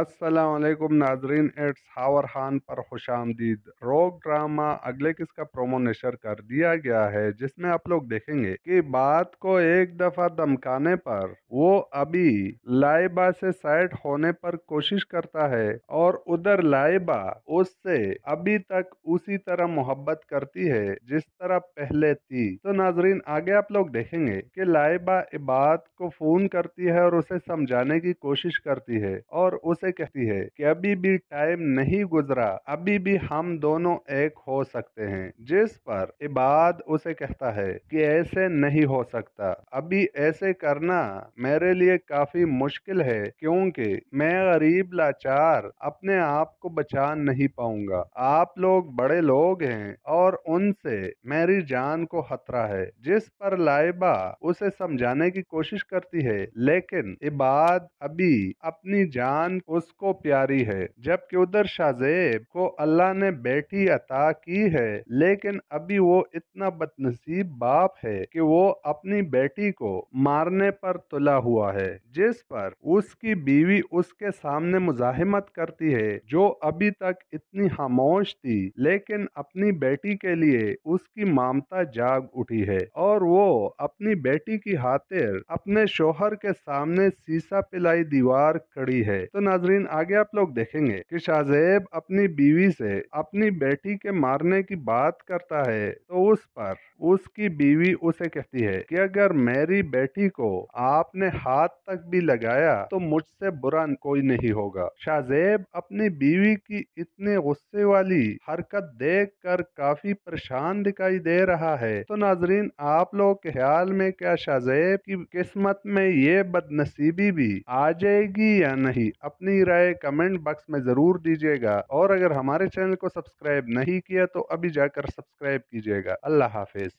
असलकुम नाजरीन एट्स हावर खान पर खुश आमदीद रो ड्रामा अगले किस का प्रोमो नशर कर दिया गया है जिसमें आप लोग देखेंगे कि बात को एक दफा धमकाने पर वो अभी लाइबा से साइड होने पर कोशिश करता है और उधर लाइबा उससे अभी तक उसी तरह मोहब्बत करती है जिस तरह पहले थी तो नाजरीन आगे आप लोग देखेंगे कि लाइबा इबाद को फोन करती है और उसे समझाने की कोशिश करती है और उसे कहती है कि अभी भी टाइम नहीं गुजरा अभी भी हम दोनों एक हो सकते हैं जिस पर इबाद उसे कहता है कि ऐसे नहीं हो सकता अभी ऐसे करना मेरे लिए काफी मुश्किल है क्योंकि मैं गरीब लाचार अपने आप को बचा नहीं पाऊंगा आप लोग बड़े लोग हैं और उनसे मेरी जान को खतरा है जिस पर लाइबा उसे समझाने की कोशिश करती है लेकिन इबाद अभी अपनी जान उसको प्यारी है जबकि उधर शाहजेब को अल्लाह ने बेटी अता की है लेकिन अभी वो इतना बदनसीब बाप है कि वो अपनी बेटी को मारने पर तुला हुआ है जिस पर उसकी बीवी उसके सामने मुजाहिमत करती है जो अभी तक इतनी खामोश थी लेकिन अपनी बेटी के लिए उसकी मामता जाग उठी है और वो अपनी बेटी की हाथिर अपने शोहर के सामने सीसा पिलाई दीवार खड़ी है तो नाजरीन आगे आप लोग देखेंगे कि शाहजेब अपनी बीवी से अपनी बेटी जी के मारने की बात करता है तो उस पर उसकी बीवी उसे कहती है कि अगर मेरी बेटी को आपने हाथ तक भी लगाया तो मुझसे बुरा कोई नहीं होगा शाहजेब अपनी बीवी की इतने गुस्से वाली हरकत देख कर काफी परेशान दिखाई दे रहा है तो नाजरीन आप लोग के ख्याल में क्या शाहजेब की किस्मत में ये बदनसीबी भी आ जाएगी या नहीं अपनी राय कमेंट बॉक्स में जरूर दीजिएगा और अगर हमारे चैनल को सब्सक्राइब नहीं किया तो अभी जाकर सब्सक्राइब कीजिएगा अल्लाह हाफिज